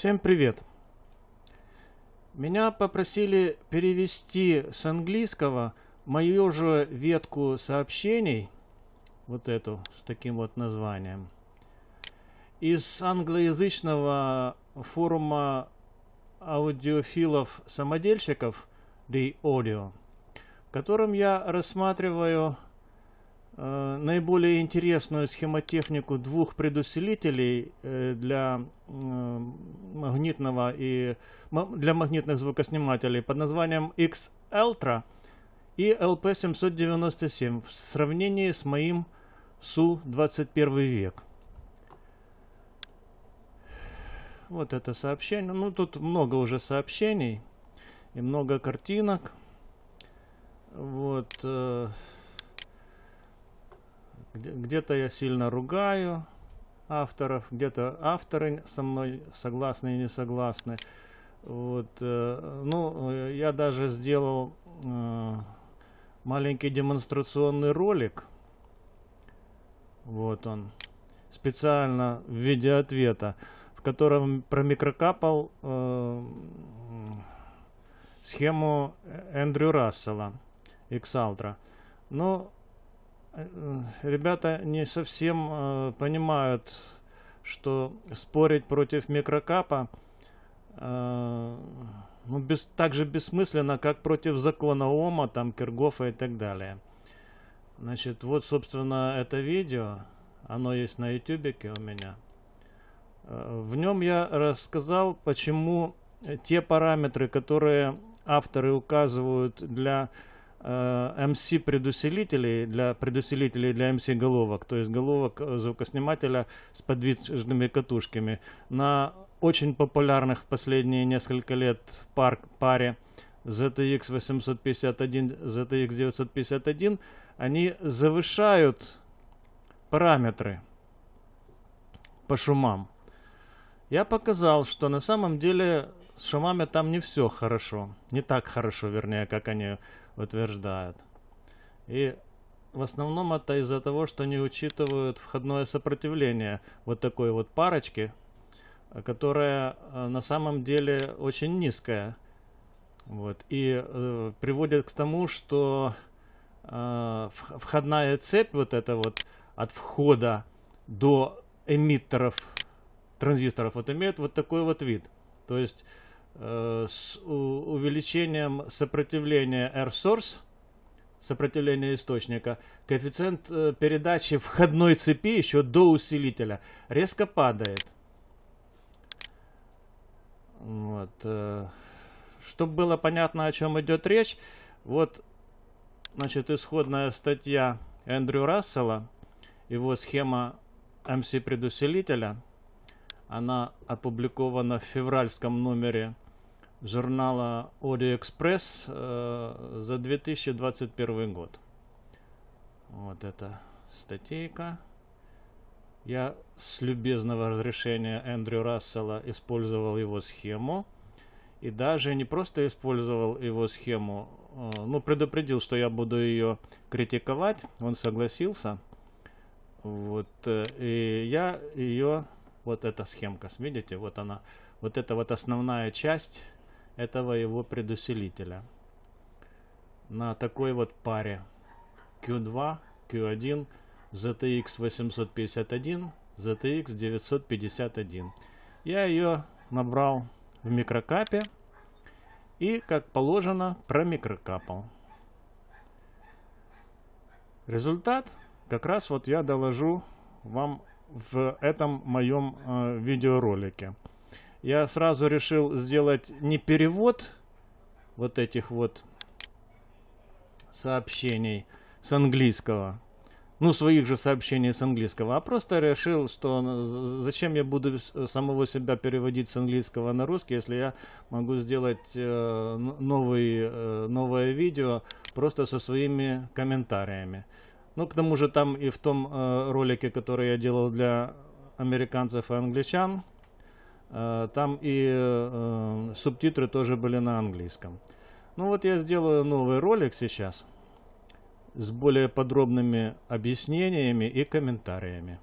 Всем привет! Меня попросили перевести с английского мою же ветку сообщений, вот эту, с таким вот названием, из англоязычного форума аудиофилов-самодельщиков The Audio, в котором я рассматриваю Э, наиболее интересную схемотехнику двух предусилителей э, для магнитного и для магнитных звукоснимателей под названием x Ultra и LP797 в сравнении с моим Су-21 век. Вот это сообщение. Ну, тут много уже сообщений и много картинок. Вот. Э, где-то я сильно ругаю авторов, где-то авторы со мной согласны и не согласны. Вот, э, ну, я даже сделал э, маленький демонстрационный ролик. Вот он. Специально в виде ответа, в котором промикрокапал э, схему Эндрю Рассела, Иксалтра. Но ну, Э, ребята не совсем э, понимают, что спорить против микрокапа э, ну, без, так же бессмысленно, как против закона Ома, там, Киргофа и так далее. Значит, вот, собственно, это видео. Оно есть на ютубике у меня. Э, в нем я рассказал, почему те параметры, которые авторы указывают для MC-предусилителей, э, для предусилителей для MC-головок, то есть головок э, звукоснимателя с подвижными катушками. На очень популярных в последние несколько лет пар, паре ZX 851, ZX 951, они завышают параметры по шумам. Я показал, что на самом деле с шумами там не все хорошо. Не так хорошо, вернее, как они утверждают. И в основном это из-за того, что не учитывают входное сопротивление вот такой вот парочки, которая э, на самом деле очень низкая. Вот. И э, приводит к тому, что э, входная цепь вот эта вот от входа до эмиттеров транзисторов вот имеет вот такой вот вид. То есть Э, с увеличением сопротивления air source, сопротивления источника, коэффициент э, передачи входной цепи еще до усилителя резко падает. Вот. Э, Чтобы было понятно, о чем идет речь, вот значит, исходная статья Эндрю Рассела, его схема MC предусилителя – она опубликована в февральском номере журнала AudioExpress э, за 2021 год. Вот эта статейка. Я с любезного разрешения Эндрю Рассела использовал его схему. И даже не просто использовал его схему, э, но предупредил, что я буду ее критиковать. Он согласился. Вот, э, и я ее вот эта схемка, видите, вот она, вот это вот основная часть этого его предусилителя. На такой вот паре Q2, Q1, ZTX 851, ZTX 951. Я ее набрал в микрокапе и, как положено, промикрокапал. Результат как раз вот я доложу вам в этом моем э, видеоролике. Я сразу решил сделать не перевод вот этих вот сообщений с английского, ну, своих же сообщений с английского, а просто решил, что зачем я буду самого себя переводить с английского на русский, если я могу сделать э, новый, э, новое видео просто со своими комментариями. Ну, к тому же там и в том э, ролике, который я делал для американцев и англичан, э, там и э, субтитры тоже были на английском. Ну вот я сделаю новый ролик сейчас с более подробными объяснениями и комментариями.